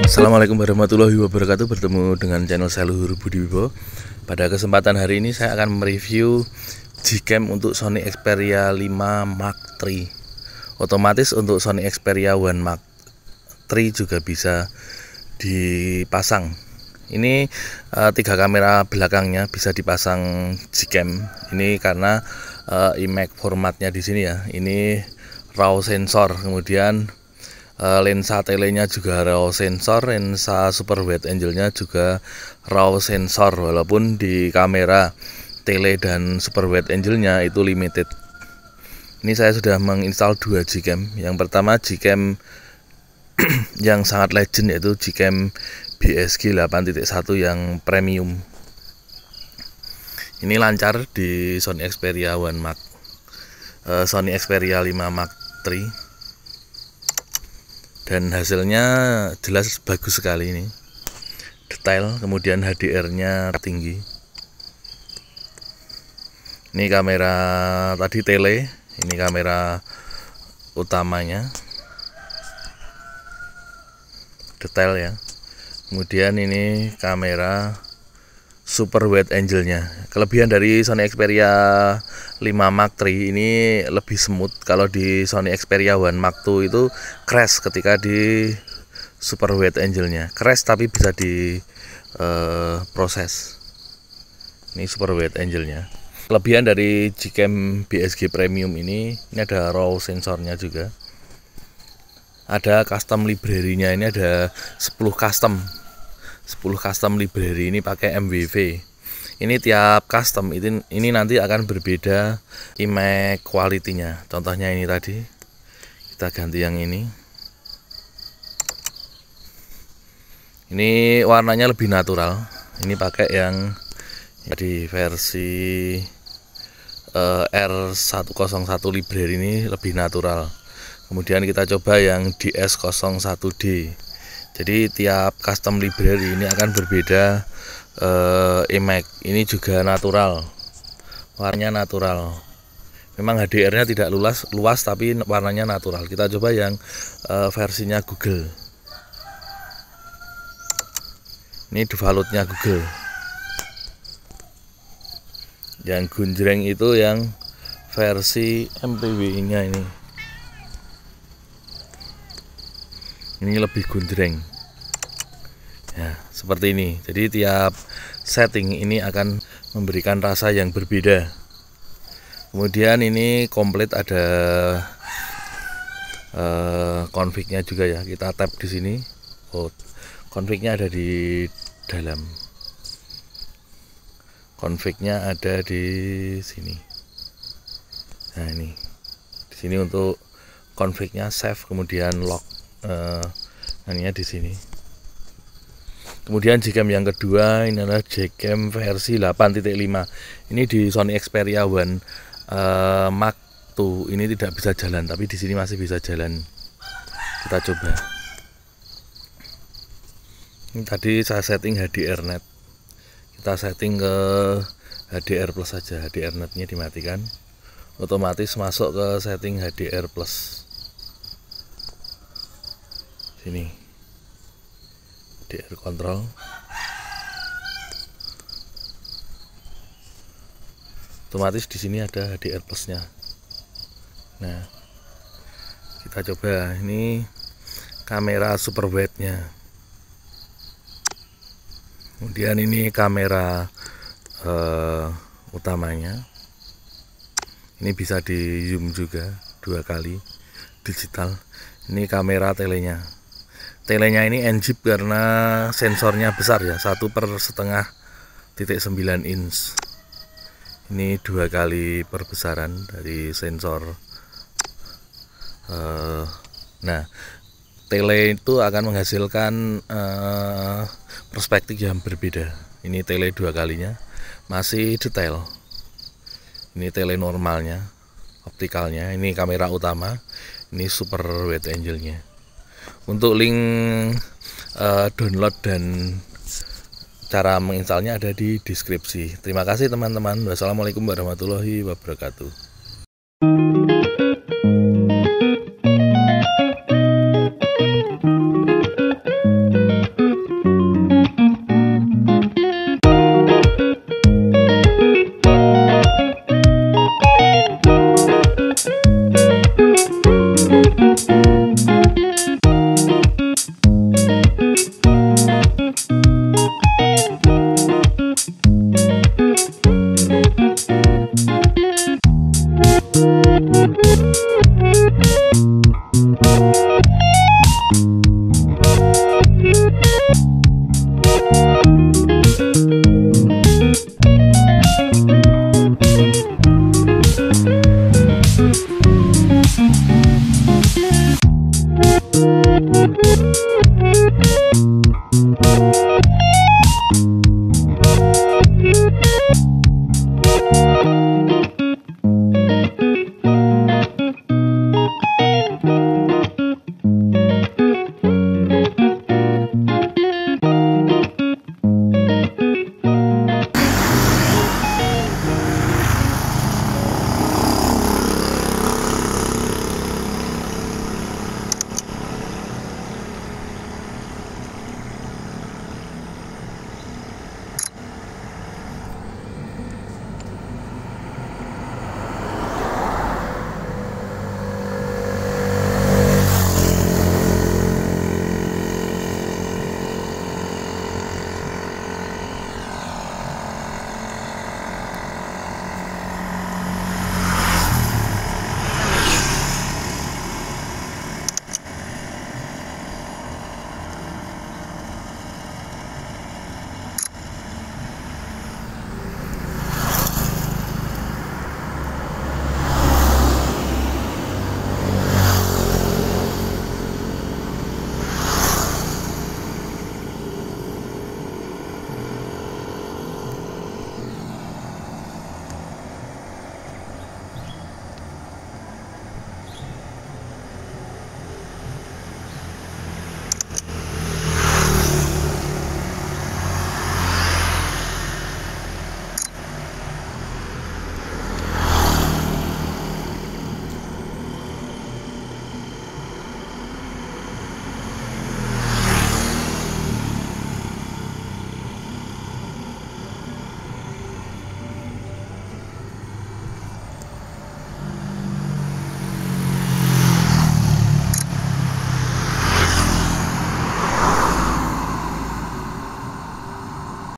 Assalamualaikum warahmatullahi wabarakatuh Bertemu dengan channel saya Luhur Budi Wibo Pada kesempatan hari ini saya akan mereview Gcam untuk Sony Xperia 5 Mark III Otomatis untuk Sony Xperia 1 Mark tri juga bisa dipasang ini e, tiga kamera belakangnya bisa dipasang Gcam ini karena e, eh, IMAX formatnya di sini ya ini RAW sensor kemudian e, lensa telenya juga RAW sensor lensa super wide angle-nya juga RAW sensor walaupun di kamera tele dan super wide angle-nya itu limited ini saya sudah menginstal dua Gcam yang pertama Gcam yang sangat legend yaitu Gcam BSG 8.1 yang premium ini lancar di Sony Xperia One Mark uh, Sony Xperia 5 Mark 3 dan hasilnya jelas bagus sekali ini detail kemudian HDR nya tinggi ini kamera tadi tele ini kamera utamanya detail ya kemudian ini kamera super wide angle-nya. Kelebihan dari Sony Xperia 5 Mark III ini lebih smooth. Kalau di Sony Xperia 1 Mark II itu crash ketika di super wide angle-nya. Crash tapi bisa di uh, proses. Ini super wide angle-nya. Kelebihan dari Gcam BSG Premium ini, ini ada raw sensornya juga ada custom library-nya ini ada 10 custom 10 custom library ini pakai MWV ini tiap custom ini, ini nanti akan berbeda image quality-nya contohnya ini tadi kita ganti yang ini ini warnanya lebih natural ini pakai yang di versi uh, eh, R101 library ini lebih natural kemudian kita coba yang DS01D jadi tiap custom library ini akan berbeda eh, emac ini juga natural warnanya natural memang HDR nya tidak luas, luas tapi warnanya natural kita coba yang eh, versinya Google ini defaultnya Google yang gunjreng itu yang versi MPW nya ini ini lebih gundreng ya seperti ini jadi tiap setting ini akan memberikan rasa yang berbeda kemudian ini komplit ada uh, eh, confignya juga ya kita tap di sini oh confignya ada di dalam konfliknya ada di sini nah ini di sini untuk konfliknya save kemudian lock aninya eh, di sini. Kemudian Jcam yang kedua ini adalah Jcam versi 8.5. Ini di Sony Xperia One uh, Mark II. Ini tidak bisa jalan, tapi di sini masih bisa jalan. Kita coba. Ini tadi saya setting HDR net. Kita setting ke HDR plus saja. HDR netnya dimatikan. Otomatis masuk ke setting HDR plus ini di air control otomatis di sini ada HDR plusnya nah kita coba ini kamera super wide nya kemudian ini kamera uh, utamanya ini bisa di zoom juga dua kali digital ini kamera telenya telenya ini enjip karena sensornya besar ya satu per setengah titik 9 inch ini dua kali perbesaran dari sensor uh, nah tele itu akan menghasilkan uh, perspektif yang berbeda ini tele dua kalinya masih detail ini tele normalnya optikalnya ini kamera utama ini super wide angelnya untuk link uh, download dan cara menginstalnya ada di deskripsi. Terima kasih teman-teman. Wassalamualaikum warahmatullahi wabarakatuh.